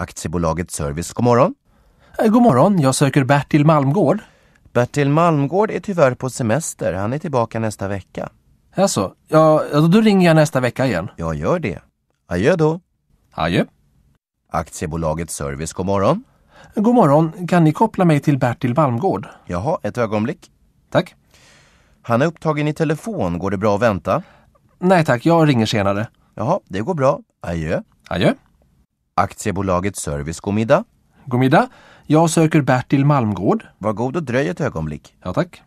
Aktiebolaget Service, god morgon. Eh, god morgon, jag söker Bertil Malmgård. Bertil Malmgård är tyvärr på semester. Han är tillbaka nästa vecka. Alltså, ja, då ringer jag nästa vecka igen. Jag gör det. Adjö då. Adjö. Aktiebolaget Service, god morgon. Eh, god morgon, kan ni koppla mig till Bertil Malmgård? Jaha, ett ögonblick. Tack. Han är upptagen i telefon. Går det bra att vänta? Nej tack, jag ringer senare. Jaha, det går bra. Adjö. Adjö. Aktiebolaget Service, godmiddag! Godmiddag! Jag söker Bertil Malmgård. Var god och dröj ett ögonblick. Ja, tack.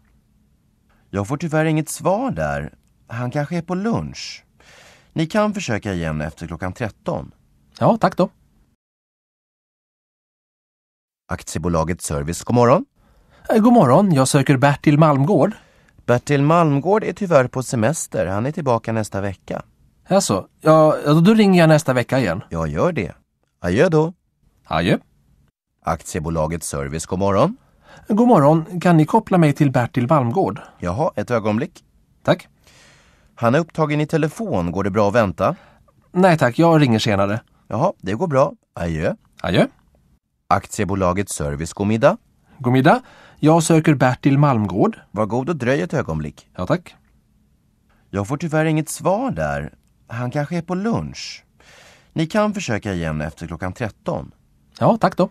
Jag får tyvärr inget svar där. Han kanske är på lunch. Ni kan försöka igen efter klockan 13. Ja, tack då. Aktiebolaget Service, god morgon. Eh, god morgon, jag söker Bertil Malmgård. Bertil Malmgård är tyvärr på semester. Han är tillbaka nästa vecka. Alltså, ja, då ringer jag nästa vecka igen. Jag gör det. Adjö då. Adjö. Aktiebolaget Service, god morgon. God morgon. Kan ni koppla mig till Bertil Malmgård? Jaha, ett ögonblick. Tack. Han är upptagen i telefon. Går det bra att vänta? Nej tack, jag ringer senare. Jaha, det går bra. Adjö. Adjö. Aktiebolaget Service, god middag. God middag. Jag söker Bertil Malmgård. Var god och dröj ett ögonblick. Ja, tack. Jag får tyvärr inget svar där. Han kanske är på lunch. Ni kan försöka igen efter klockan 13. Ja, tack då.